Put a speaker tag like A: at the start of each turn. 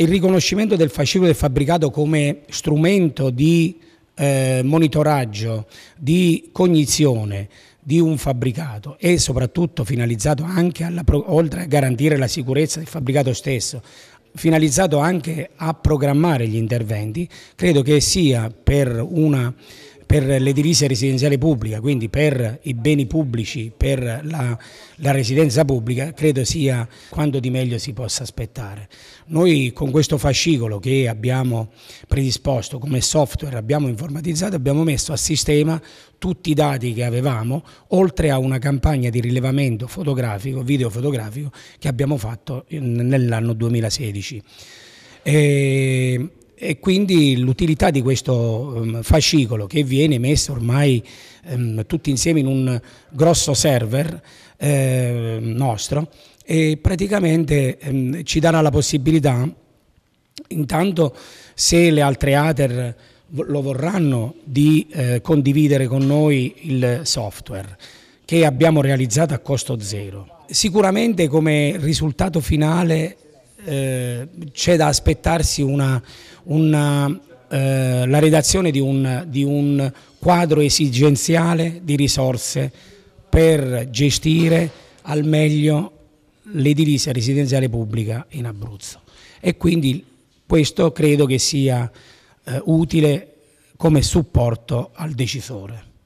A: il riconoscimento del fascicolo del fabbricato come strumento di eh, monitoraggio, di cognizione di un fabbricato e soprattutto finalizzato anche, alla, oltre a garantire la sicurezza del fabbricato stesso, finalizzato anche a programmare gli interventi, credo che sia per una per l'edilizia residenziale pubblica, quindi per i beni pubblici, per la, la residenza pubblica, credo sia quanto di meglio si possa aspettare. Noi con questo fascicolo che abbiamo predisposto come software, abbiamo informatizzato, abbiamo messo a sistema tutti i dati che avevamo, oltre a una campagna di rilevamento fotografico, videofotografico che abbiamo fatto nell'anno 2016. E e quindi l'utilità di questo ehm, fascicolo che viene messo ormai ehm, tutti insieme in un grosso server eh, nostro e praticamente ehm, ci darà la possibilità intanto se le altre ATER lo vorranno di eh, condividere con noi il software che abbiamo realizzato a costo zero. Sicuramente come risultato finale c'è da aspettarsi una, una, eh, la redazione di un, di un quadro esigenziale di risorse per gestire al meglio l'edilizia residenziale pubblica in Abruzzo e quindi questo credo che sia eh, utile come supporto al decisore.